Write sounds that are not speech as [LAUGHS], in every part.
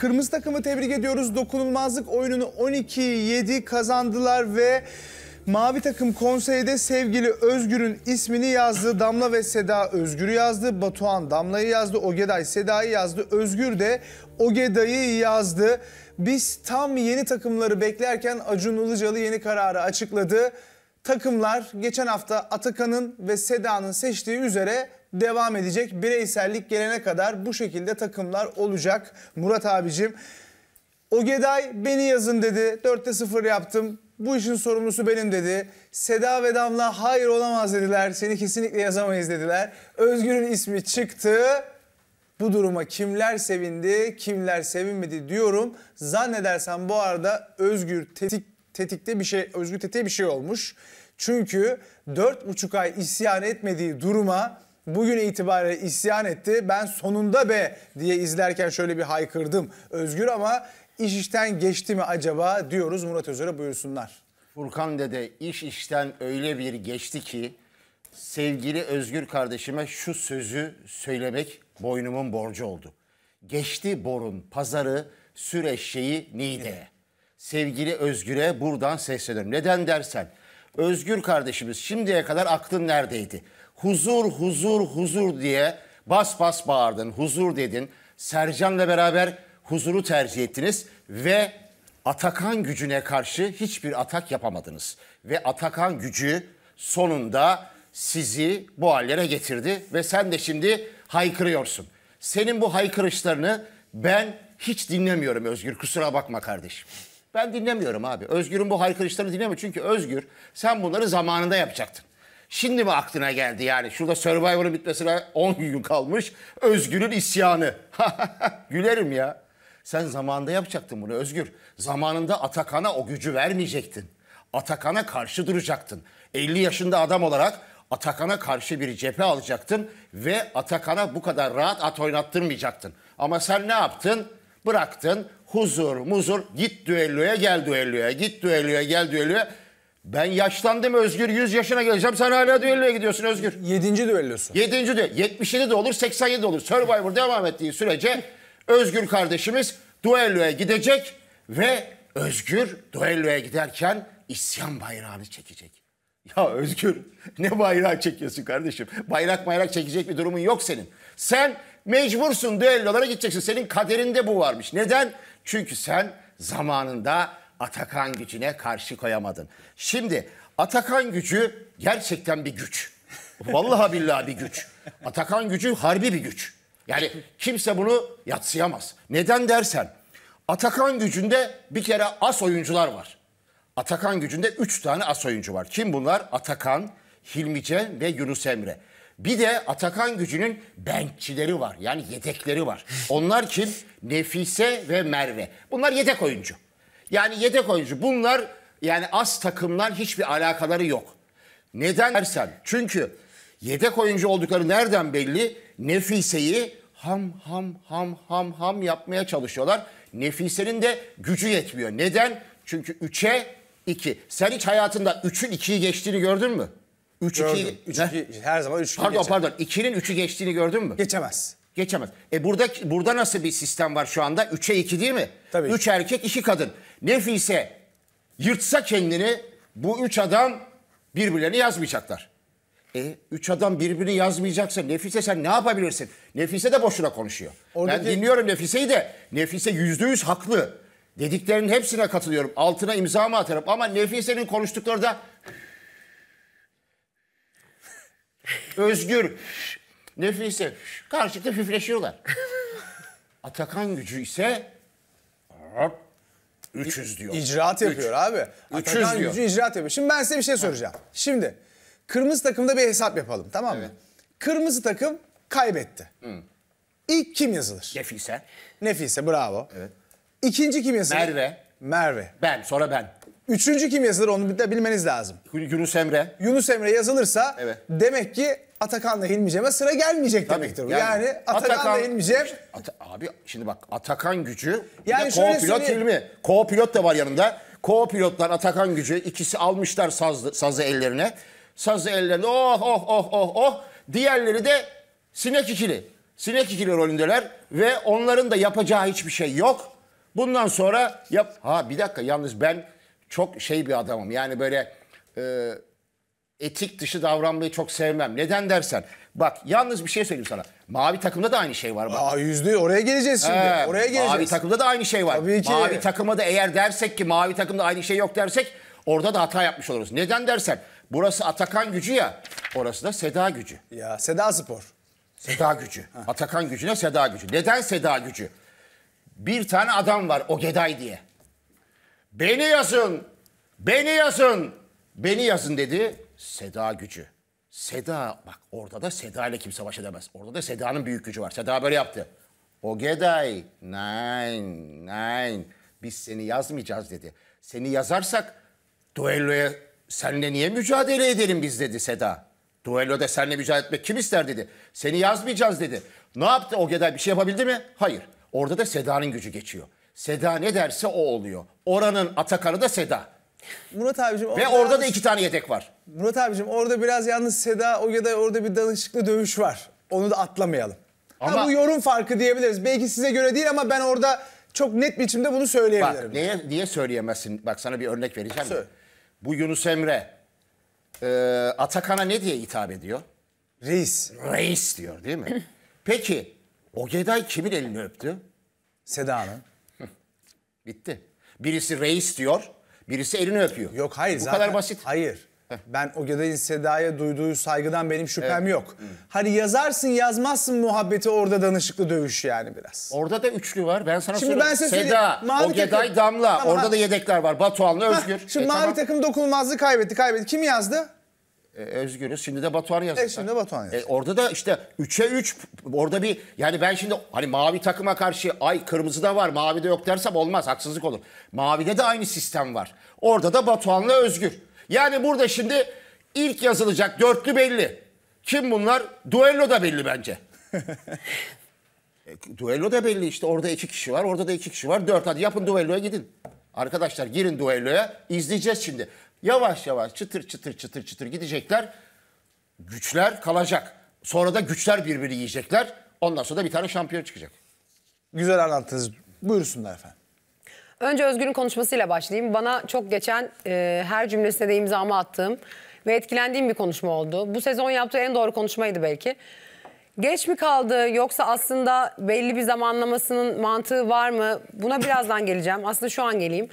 Kırmızı takımı tebrik ediyoruz. Dokunulmazlık oyununu 12-7 kazandılar ve Mavi takım konseyde sevgili Özgür'ün ismini yazdı. Damla ve Seda Özgür'ü yazdı. Batuhan Damla'yı yazdı. Ogeday Seda'yı yazdı. Özgür de Ogeday'ı yazdı. Biz tam yeni takımları beklerken Acun Ilıcalı yeni kararı açıkladı. Takımlar geçen hafta Atakan'ın ve Seda'nın seçtiği üzere devam edecek. Bireysellik gelene kadar bu şekilde takımlar olacak. Murat abicim o Geday beni yazın dedi. 4'te 0 yaptım. Bu işin sorumlusu benim dedi. Seda ve Damla hayır olamaz dediler. Seni kesinlikle yazamayız dediler. Özgür'ün ismi çıktı. Bu duruma kimler sevindi, kimler sevinmedi diyorum. Zannedersem bu arada Özgür tetik, tetikte bir şey, Özgür Tetik'te bir şey olmuş. Çünkü 4,5 ay isyan etmediği duruma bugün itibariyle isyan etti. Ben sonunda be diye izlerken şöyle bir haykırdım Özgür ama iş işten geçti mi acaba diyoruz Murat Özer'e buyursunlar. Furkan dede iş işten öyle bir geçti ki sevgili Özgür kardeşime şu sözü söylemek boynumun borcu oldu. Geçti borun pazarı şeyi nide. Sevgili Özgür'e buradan sesleniyorum. Neden dersen Özgür kardeşimiz şimdiye kadar aklın neredeydi? huzur huzur huzur diye bas bas bağırdın, huzur dedin. Sercan'la beraber huzuru tercih ettiniz ve Atakan gücüne karşı hiçbir atak yapamadınız. Ve Atakan gücü sonunda sizi bu hallere getirdi ve sen de şimdi haykırıyorsun. Senin bu haykırışlarını ben hiç dinlemiyorum Özgür kusura bakma kardeşim. Ben dinlemiyorum abi. Özgür'ün bu haykırışlarını dinlemiyorum çünkü Özgür sen bunları zamanında yapacaktın. Şimdi mi aklına geldi yani? Şurada Survivor'ın bitmesine 10 gün kalmış. Özgür'ün isyanı. [LAUGHS] Gülerim ya. Sen zamanında yapacaktın bunu Özgür. Zamanında Atakan'a o gücü vermeyecektin. Atakan'a karşı duracaktın. 50 yaşında adam olarak Atakan'a karşı bir cephe alacaktın ve Atakan'a bu kadar rahat at oynattırmayacaktın. Ama sen ne yaptın? Bıraktın huzur muzur git düelloya gel düelloya git düelloya gel düelloya ben yaşlandım Özgür 100 yaşına geleceğim sen hala düelloya gidiyorsun Özgür. Yedinci düellosu. Yedinci düello. 77 de olur 87 de olur. Survivor devam ettiği sürece Özgür kardeşimiz düelloya gidecek ve Özgür düelloya giderken isyan bayrağını çekecek. Ya Özgür ne bayrağı çekiyorsun kardeşim? Bayrak bayrak çekecek bir durumun yok senin. Sen mecbursun düellolara gideceksin. Senin kaderinde bu varmış. Neden? Çünkü sen zamanında Atakan gücüne karşı koyamadın. Şimdi Atakan gücü gerçekten bir güç. Vallahi billahi bir güç. Atakan gücü harbi bir güç. Yani kimse bunu yatsıyamaz. Neden dersen Atakan gücünde bir kere as oyuncular var. Atakan gücünde 3 tane as oyuncu var. Kim bunlar? Atakan, Hilmice ve Yunus Emre. Bir de Atakan gücünün benççileri var. Yani yedekleri var. Onlar kim? Nefise ve Merve. Bunlar yedek oyuncu. Yani yedek oyuncu bunlar yani az takımlar hiçbir alakaları yok. Neden dersen çünkü yedek oyuncu oldukları nereden belli? Nefise'yi ham ham ham ham ham yapmaya çalışıyorlar. Nefise'nin de gücü yetmiyor. Neden? Çünkü 3'e 2. Sen hiç hayatında 3'ün 2'yi geçtiğini gördün mü? 3 2 her zaman 3 Pardon geçer. pardon 2'nin 3'ü geçtiğini gördün mü? Geçemez. Geçemez. E burada burada nasıl bir sistem var şu anda? 3'e 2 değil mi? Tabii. 3 erkek 2 kadın. Nefise yırtsa kendini bu 3 adam birbirlerini yazmayacaklar. E 3 adam birbirini yazmayacaksa Nefise sen ne yapabilirsin? Nefise de boşuna konuşuyor. Oradaki... Ben dinliyorum Nefise'yi de. Nefise yüz haklı. Dediklerinin hepsine katılıyorum. Altına imza mı atarım ama Nefise'nin konuştukları da [LAUGHS] özgür Nefise karşılıklı füfleşiyorlar. [LAUGHS] Atakan gücü ise 300 diyor. İcraat yapıyor Üç. abi. Atakan diyor. gücü icraat yapıyor. Şimdi ben size bir şey soracağım. Şimdi kırmızı takımda bir hesap yapalım tamam mı? Evet. Kırmızı takım kaybetti. İlk kim yazılır? Nefise, Nefise bravo. Evet. İkinci kim yazılır? Merve, Merve. ben, sonra ben. Üçüncü kim yazılır onu da bilmeniz lazım. Yunus Emre. Yunus Emre yazılırsa Evet. demek ki Atakan'la Hilmi sıra gelmeyecek demektir. Yani, yani Atakan'la Hilmi Cem Ata- abi şimdi bak Atakan gücü. Yani Yani şöyle co-pilot söyleyeyim. Hilmi. Co-pilot da var yanında. Co-pilotlar Atakan gücü. ikisi almışlar sazlı, sazı ellerine. Sazı ellerine oh oh oh oh oh. Diğerleri de sinek ikili. Sinek ikili rolündeler ve onların da yapacağı hiçbir şey yok. Bundan sonra yap... Ha bir dakika yalnız ben çok şey bir adamım. Yani böyle e, etik dışı davranmayı çok sevmem. Neden dersen. Bak yalnız bir şey söyleyeyim sana. Mavi takımda da aynı şey var. Bak. Aa, yüzde oraya geleceğiz şimdi. Ee, oraya geleceğiz. Mavi takımda da aynı şey var. Tabii ki. Mavi takımda da eğer dersek ki mavi takımda aynı şey yok dersek orada da hata yapmış oluruz. Neden dersen burası Atakan gücü ya orası da Seda gücü. Ya Seda Spor. Seda gücü. Atakan gücüne Seda gücü. Neden Seda gücü? Bir tane adam var o Geday diye. Beni yazın, beni yazın, beni yazın dedi. Seda gücü. Seda bak orada da Seda ile kim savaş edemez. Orada da Seda'nın büyük gücü var. Seda böyle yaptı. O geday. Nein, nein. Biz seni yazmayacağız dedi. Seni yazarsak duelloya senle niye mücadele edelim biz dedi Seda. Duelloda seninle mücadele etmek kim ister dedi. Seni yazmayacağız dedi. Ne yaptı o geday bir şey yapabildi mi? Hayır. Orada da Seda'nın gücü geçiyor. Seda ne derse o oluyor. Oranın Atakan'ı da Seda. Murat abicim Ve orada yalnız, da iki tane yedek var. Murat abicim orada biraz yalnız Seda o ya da orada bir danışıklı dövüş var. Onu da atlamayalım. Ama, ha, bu yorum farkı diyebiliriz. Belki size göre değil ama ben orada çok net biçimde bunu söyleyebilirim. Bak niye, niye söyleyemezsin? Bak sana bir örnek vereceğim. Söyle. Bu Yunus Emre e, Atakan'a ne diye hitap ediyor? Reis. Reis diyor değil mi? [CLEARS THROAT] Peki Ogeday kimin elini öptü? Seda'nın. Bitti. Birisi reis diyor, birisi elini öpüyor. Yok hayır Bu zaten. kadar basit. Hayır. Ben o Gede'nin Seda'ya duyduğu saygıdan benim şüphem Evet. yok. Hani yazarsın yazmazsın muhabbeti orada danışıklı dövüş yani biraz. Orada da üçlü var. Ben sana Şimdi ben size söyleyeyim. Seda, Mavi Ogeday, takım- Damla. Tamam. Orada da yedekler var. Batuhan'la Özgür. Şimdi E, mavi tamam. takım dokunulmazlığı kaybetti kaybetti. Kim yazdı? E, özgürüz. Şimdi de Batuhan yazdı. E şimdi Batuhan e, yazdı. E, orada da işte 3'e 3 orada bir yani ben şimdi hani mavi takıma karşı ay kırmızı da var mavi de yok dersem olmaz haksızlık olur. Mavide de aynı sistem var. Orada da Batuhan'la Özgür. Yani burada şimdi ilk yazılacak dörtlü belli. Kim bunlar? Duello da belli bence. [LAUGHS] e, duello da belli işte orada iki kişi var orada da iki kişi var. Dört hadi yapın duelloya gidin. Arkadaşlar girin duelloya izleyeceğiz şimdi. Yavaş yavaş çıtır çıtır çıtır çıtır gidecekler. Güçler kalacak. Sonra da güçler birbirini yiyecekler. Ondan sonra da bir tane şampiyon çıkacak. Güzel anlattınız. Buyursunlar efendim. Önce Özgür'ün konuşmasıyla başlayayım. Bana çok geçen e, her cümlesine de imzamı attığım ve etkilendiğim bir konuşma oldu. Bu sezon yaptığı en doğru konuşmaydı belki. Geç mi kaldı yoksa aslında belli bir zamanlamasının mantığı var mı? Buna birazdan geleceğim. Aslında şu an geleyim.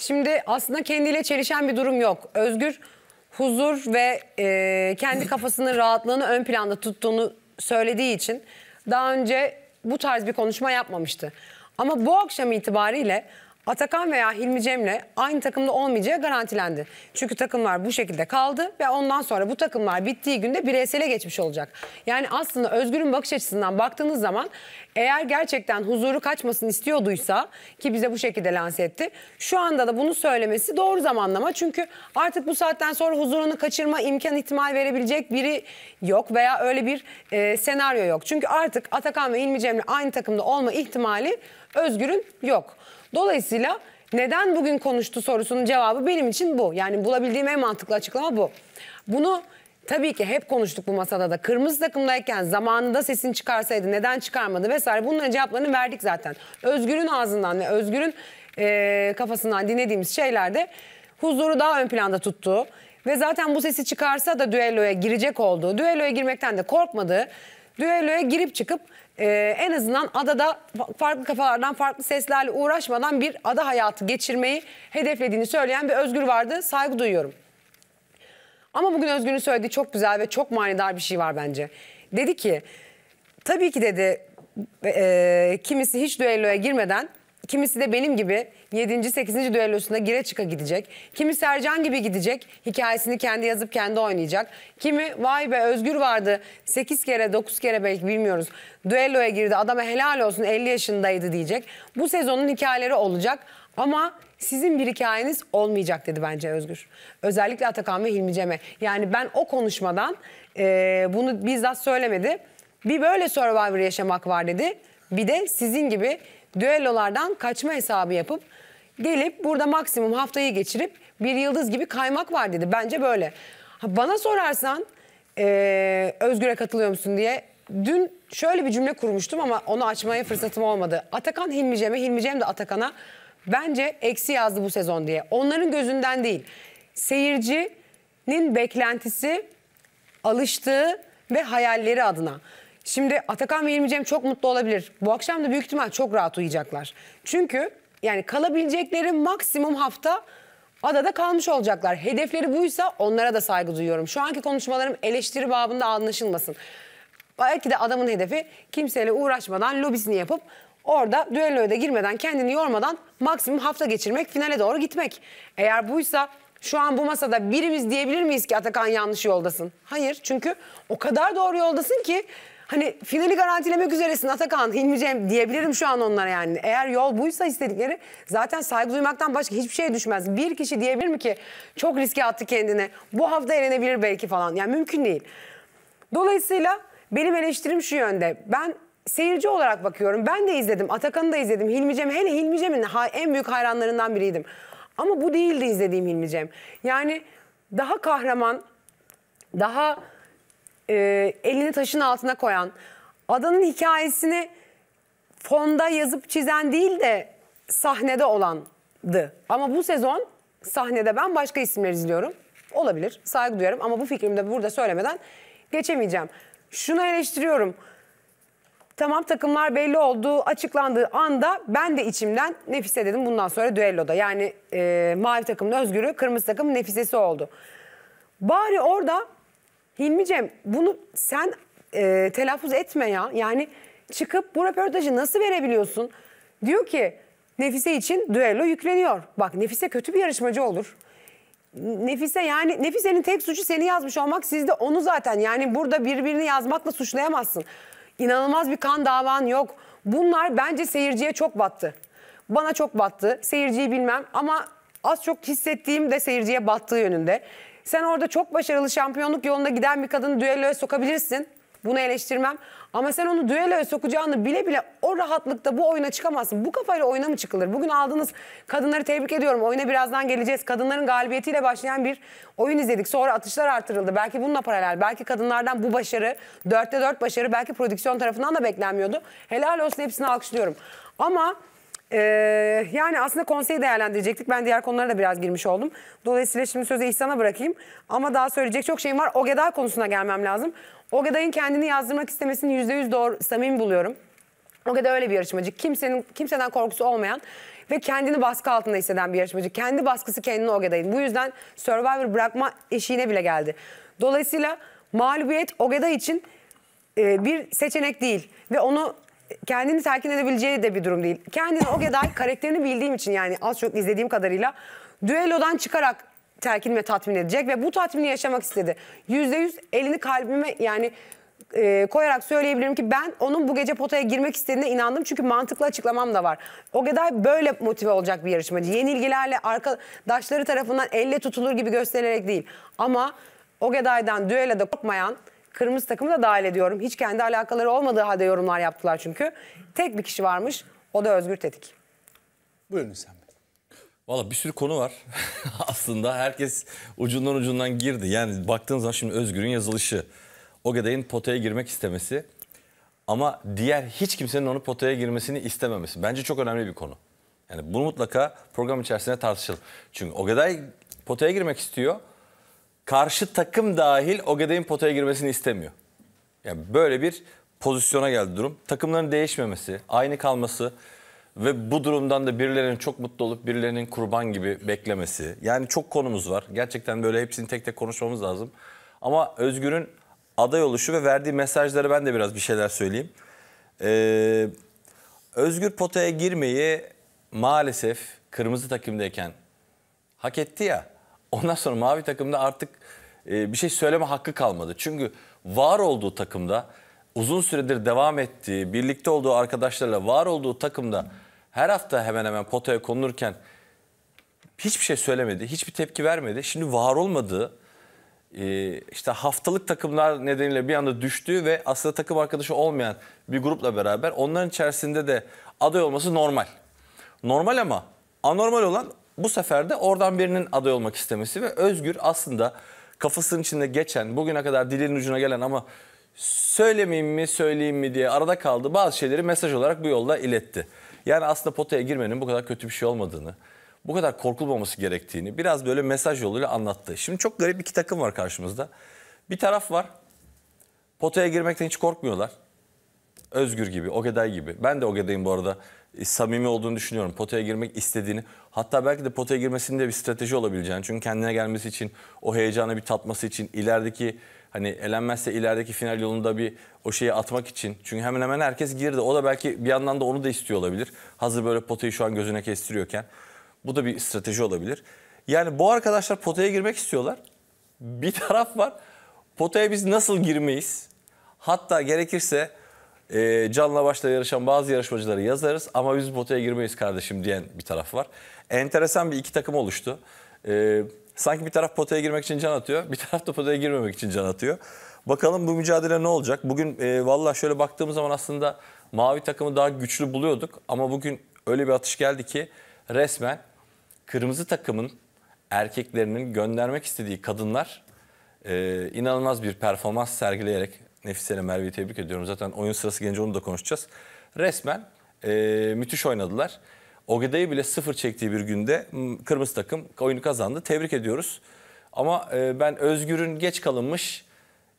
Şimdi aslında kendiyle çelişen bir durum yok. Özgür huzur ve e, kendi kafasının [LAUGHS] rahatlığını ön planda tuttuğunu söylediği için daha önce bu tarz bir konuşma yapmamıştı. Ama bu akşam itibariyle Atakan veya Hilmi Cem'le aynı takımda olmayacağı garantilendi. Çünkü takımlar bu şekilde kaldı ve ondan sonra bu takımlar bittiği günde bireysele geçmiş olacak. Yani aslında Özgür'ün bakış açısından baktığınız zaman eğer gerçekten huzuru kaçmasını istiyorduysa ki bize bu şekilde lanse etti. Şu anda da bunu söylemesi doğru zamanlama. Çünkü artık bu saatten sonra huzurunu kaçırma imkan ihtimal verebilecek biri yok veya öyle bir e, senaryo yok. Çünkü artık Atakan ve Hilmi Cem'le aynı takımda olma ihtimali Özgür'ün yok. Dolayısıyla neden bugün konuştu sorusunun cevabı benim için bu. Yani bulabildiğim en mantıklı açıklama bu. Bunu tabii ki hep konuştuk bu masada da. Kırmızı takımdayken zamanında sesini çıkarsaydı neden çıkarmadı vesaire bunların cevaplarını verdik zaten. Özgür'ün ağzından ve Özgür'ün e, kafasından dinlediğimiz şeylerde huzuru daha ön planda tuttuğu ve zaten bu sesi çıkarsa da düelloya girecek olduğu, düelloya girmekten de korkmadığı düelloya girip çıkıp e, en azından adada farklı kafalardan farklı seslerle uğraşmadan bir ada hayatı geçirmeyi hedeflediğini söyleyen bir Özgür vardı. Saygı duyuyorum. Ama bugün Özgür'ün söylediği çok güzel ve çok manidar bir şey var bence. Dedi ki tabii ki dedi e, kimisi hiç düelloya girmeden Kimisi de benim gibi 7. 8. düellosunda gire çıka gidecek. Kimi Sercan gibi gidecek. Hikayesini kendi yazıp kendi oynayacak. Kimi vay be Özgür vardı 8 kere 9 kere belki bilmiyoruz. Düelloya girdi adama helal olsun 50 yaşındaydı diyecek. Bu sezonun hikayeleri olacak ama sizin bir hikayeniz olmayacak dedi bence Özgür. Özellikle Atakan ve Hilmi Cem'e. Yani ben o konuşmadan e, bunu bizzat söylemedi. Bir böyle Survivor yaşamak var dedi. Bir de sizin gibi düellolardan kaçma hesabı yapıp gelip burada maksimum haftayı geçirip bir yıldız gibi kaymak var dedi. Bence böyle. bana sorarsan e, Özgür'e katılıyor musun diye dün şöyle bir cümle kurmuştum ama onu açmaya fırsatım olmadı. Atakan Hilmi Cem'e, Hilmi Cem de Atakan'a bence eksi yazdı bu sezon diye. Onların gözünden değil. Seyircinin beklentisi, alıştığı ve hayalleri adına. Şimdi Atakan ve Hilmi Cem çok mutlu olabilir. Bu akşam da büyük ihtimal çok rahat uyuyacaklar. Çünkü yani kalabilecekleri maksimum hafta adada kalmış olacaklar. Hedefleri buysa onlara da saygı duyuyorum. Şu anki konuşmalarım eleştiri babında anlaşılmasın. Belki de adamın hedefi kimseyle uğraşmadan lobisini yapıp orada düelloya da girmeden kendini yormadan maksimum hafta geçirmek finale doğru gitmek. Eğer buysa şu an bu masada birimiz diyebilir miyiz ki Atakan yanlış yoldasın? Hayır çünkü o kadar doğru yoldasın ki Hani finali garantilemek üzeresin Atakan, Hilmi Cem diyebilirim şu an onlara yani. Eğer yol buysa istedikleri zaten saygı duymaktan başka hiçbir şey düşmez. Bir kişi diyebilir mi ki çok riske attı kendine. Bu hafta elenebilir belki falan. Yani mümkün değil. Dolayısıyla benim eleştirim şu yönde. Ben seyirci olarak bakıyorum. Ben de izledim. Atakan'ı da izledim. Hilmi Cem hele Hilmi Cem'in en büyük hayranlarından biriydim. Ama bu değildi izlediğim Hilmi Cem. Yani daha kahraman, daha e, elini taşın altına koyan, adanın hikayesini fonda yazıp çizen değil de sahnede olandı. Ama bu sezon sahnede ben başka isimler izliyorum. Olabilir, saygı duyarım ama bu fikrimi de burada söylemeden geçemeyeceğim. Şunu eleştiriyorum. Tamam takımlar belli olduğu, açıklandığı anda ben de içimden Nefise dedim bundan sonra düelloda. Yani e, mavi takımın Özgür'ü, kırmızı takımın Nefisesi oldu. Bari orada Hilmicem bunu sen e, telaffuz etme ya. Yani çıkıp bu röportajı nasıl verebiliyorsun? Diyor ki Nefise için düello yükleniyor. Bak Nefise kötü bir yarışmacı olur. Nefise yani Nefise'nin tek suçu seni yazmış olmak sizde onu zaten yani burada birbirini yazmakla suçlayamazsın. İnanılmaz bir kan davan yok. Bunlar bence seyirciye çok battı. Bana çok battı. Seyirciyi bilmem ama az çok hissettiğim de seyirciye battığı yönünde. Sen orada çok başarılı şampiyonluk yolunda giden bir kadını düelloya sokabilirsin. Bunu eleştirmem. Ama sen onu düelloya sokacağını bile bile o rahatlıkta bu oyuna çıkamazsın. Bu kafayla oyuna mı çıkılır? Bugün aldığınız kadınları tebrik ediyorum. Oyuna birazdan geleceğiz. Kadınların galibiyetiyle başlayan bir oyun izledik. Sonra atışlar artırıldı. Belki bununla paralel. Belki kadınlardan bu başarı, dörtte dört başarı belki prodüksiyon tarafından da beklenmiyordu. Helal olsun hepsini alkışlıyorum. Ama ee, yani aslında konseyi değerlendirecektik. Ben diğer konulara da biraz girmiş oldum. Dolayısıyla şimdi sözü İhsan'a bırakayım. Ama daha söyleyecek çok şeyim var. Ogeday konusuna gelmem lazım. Ogeday'ın kendini yazdırmak istemesini yüz doğru, samimi buluyorum. Ogeday öyle bir yarışmacı. Kimsenin kimseden korkusu olmayan ve kendini baskı altında hisseden bir yarışmacı. Kendi baskısı kendini Ogeday'ın. Bu yüzden Survivor bırakma eşiğine bile geldi. Dolayısıyla mağlubiyet Ogeday için e, bir seçenek değil ve onu kendini telkin edebileceği de bir durum değil. Kendini o kadar [LAUGHS] karakterini bildiğim için yani az çok izlediğim kadarıyla düellodan çıkarak telkin ve tatmin edecek ve bu tatmini yaşamak istedi. Yüzde yüz elini kalbime yani e, koyarak söyleyebilirim ki ben onun bu gece potaya girmek istediğine inandım. Çünkü mantıklı açıklamam da var. O kadar böyle motive olacak bir yarışmacı. Yenilgilerle arkadaşları tarafından elle tutulur gibi gösterilerek değil. Ama o Ogeday'dan düelloda korkmayan Kırmızı takımı da dahil ediyorum. Hiç kendi alakaları olmadığı halde yorumlar yaptılar çünkü. Tek bir kişi varmış. O da Özgür Tetik. Buyurun sen. Valla bir sürü konu var [LAUGHS] aslında. Herkes ucundan ucundan girdi. Yani baktığınız zaman şimdi Özgür'ün yazılışı. Ogeday'ın potaya girmek istemesi. Ama diğer hiç kimsenin onu potaya girmesini istememesi. Bence çok önemli bir konu. Yani bunu mutlaka program içerisinde tartışalım. Çünkü Ogeday potaya girmek istiyor karşı takım dahil Ogeday'ın potaya girmesini istemiyor. Yani böyle bir pozisyona geldi durum. Takımların değişmemesi, aynı kalması ve bu durumdan da birilerinin çok mutlu olup birilerinin kurban gibi beklemesi. Yani çok konumuz var. Gerçekten böyle hepsini tek tek konuşmamız lazım. Ama Özgür'ün aday oluşu ve verdiği mesajları ben de biraz bir şeyler söyleyeyim. Ee, Özgür potaya girmeyi maalesef kırmızı takımdayken hak etti ya. Ondan sonra mavi takımda artık e, bir şey söyleme hakkı kalmadı. Çünkü var olduğu takımda uzun süredir devam ettiği, birlikte olduğu arkadaşlarla var olduğu takımda her hafta hemen hemen potaya konulurken hiçbir şey söylemedi, hiçbir tepki vermedi. Şimdi var olmadığı, e, işte haftalık takımlar nedeniyle bir anda düştüğü ve aslında takım arkadaşı olmayan bir grupla beraber onların içerisinde de aday olması normal. Normal ama anormal olan bu sefer de oradan birinin aday olmak istemesi ve Özgür aslında kafasının içinde geçen, bugüne kadar dilinin ucuna gelen ama söylemeyeyim mi söyleyeyim mi diye arada kaldı bazı şeyleri mesaj olarak bu yolla iletti. Yani aslında potaya girmenin bu kadar kötü bir şey olmadığını, bu kadar korkulmaması gerektiğini biraz böyle mesaj yoluyla anlattı. Şimdi çok garip iki takım var karşımızda. Bir taraf var potaya girmekten hiç korkmuyorlar. Özgür gibi, Ogeday gibi. Ben de Ogeday'ın bu arada e, samimi olduğunu düşünüyorum. Potaya girmek istediğini. Hatta belki de potaya girmesinin de bir strateji olabileceğini. Çünkü kendine gelmesi için, o heyecanı bir tatması için, ilerideki hani elenmezse ilerideki final yolunda bir o şeyi atmak için. Çünkü hemen hemen herkes girdi. O da belki bir yandan da onu da istiyor olabilir. Hazır böyle potayı şu an gözüne kestiriyorken. Bu da bir strateji olabilir. Yani bu arkadaşlar potaya girmek istiyorlar. Bir taraf var. Potaya biz nasıl girmeyiz? Hatta gerekirse e, canla başla yarışan bazı yarışmacıları yazarız ama biz potaya girmeyiz kardeşim diyen bir taraf var. Enteresan bir iki takım oluştu. E, sanki bir taraf potaya girmek için can atıyor, bir taraf da potaya girmemek için can atıyor. Bakalım bu mücadele ne olacak? Bugün e, valla şöyle baktığımız zaman aslında mavi takımı daha güçlü buluyorduk. Ama bugün öyle bir atış geldi ki resmen kırmızı takımın erkeklerinin göndermek istediği kadınlar e, inanılmaz bir performans sergileyerek Nefise ile Merve'yi tebrik ediyorum. Zaten oyun sırası gelince onu da konuşacağız. Resmen e, müthiş oynadılar. Ogeday'ı bile sıfır çektiği bir günde kırmızı takım oyunu kazandı. Tebrik ediyoruz. Ama e, ben Özgür'ün geç kalınmış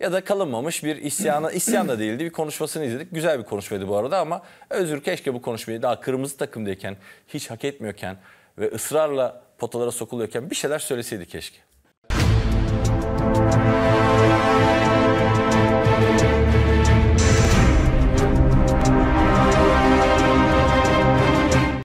ya da kalınmamış bir isyana, [CLEARS THROAT] isyan da değildi. Bir konuşmasını izledik. Güzel bir konuşmaydı bu arada ama Özgür keşke bu konuşmayı daha kırmızı takımdayken, hiç hak etmiyorken ve ısrarla potalara sokuluyorken bir şeyler söyleseydi keşke.